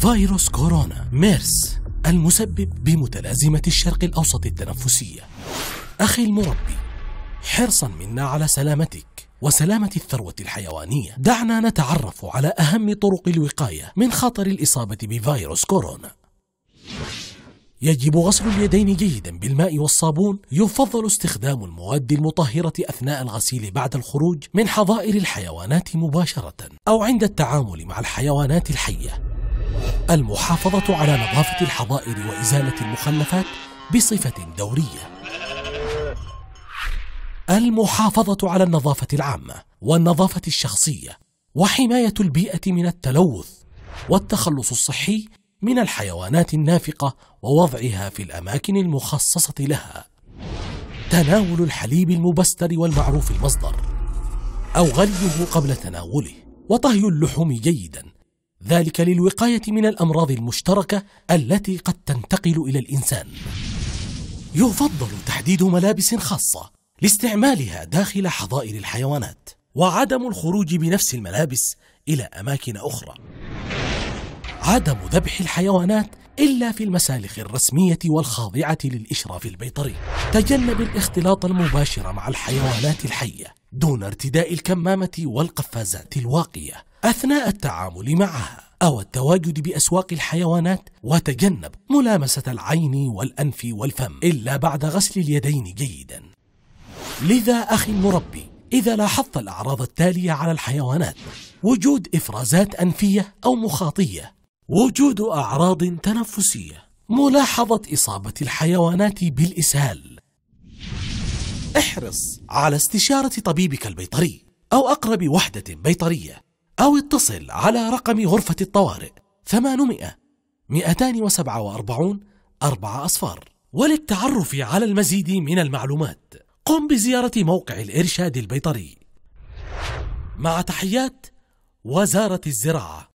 فيروس كورونا ميرس المسبب بمتلازمة الشرق الأوسط التنفسية أخي المربي حرصا منا على سلامتك وسلامة الثروة الحيوانية دعنا نتعرف على أهم طرق الوقاية من خطر الإصابة بفيروس كورونا يجب غسل اليدين جيدا بالماء والصابون يفضل استخدام المواد المطهرة أثناء الغسيل بعد الخروج من حظائر الحيوانات مباشرة أو عند التعامل مع الحيوانات الحية المحافظة على نظافة الحظائر وإزالة المخلفات بصفة دورية. المحافظة على النظافة العامة والنظافة الشخصية وحماية البيئة من التلوث والتخلص الصحي من الحيوانات النافقة ووضعها في الأماكن المخصصة لها. تناول الحليب المبستر والمعروف المصدر أو غليه قبل تناوله وطهي اللحوم جيدا ذلك للوقاية من الأمراض المشتركة التي قد تنتقل إلى الإنسان يفضل تحديد ملابس خاصة لاستعمالها داخل حظائر الحيوانات وعدم الخروج بنفس الملابس إلى أماكن أخرى عدم ذبح الحيوانات إلا في المسالخ الرسمية والخاضعة للإشراف البيطري تجنب الاختلاط المباشر مع الحيوانات الحية دون ارتداء الكمامة والقفازات الواقية أثناء التعامل معها أو التواجد بأسواق الحيوانات وتجنب ملامسة العين والأنف والفم إلا بعد غسل اليدين جيدا لذا أخي المربي إذا لاحظت الأعراض التالية على الحيوانات وجود إفرازات أنفية أو مخاطية وجود أعراض تنفسية ملاحظة إصابة الحيوانات بالإسهال احرص على استشارة طبيبك البيطري أو أقرب وحدة بيطرية أو اتصل على رقم غرفة الطوارئ 800 247 4 أصفار وللتعرف على المزيد من المعلومات قم بزيارة موقع الإرشاد البيطري مع تحيات وزارة الزراعة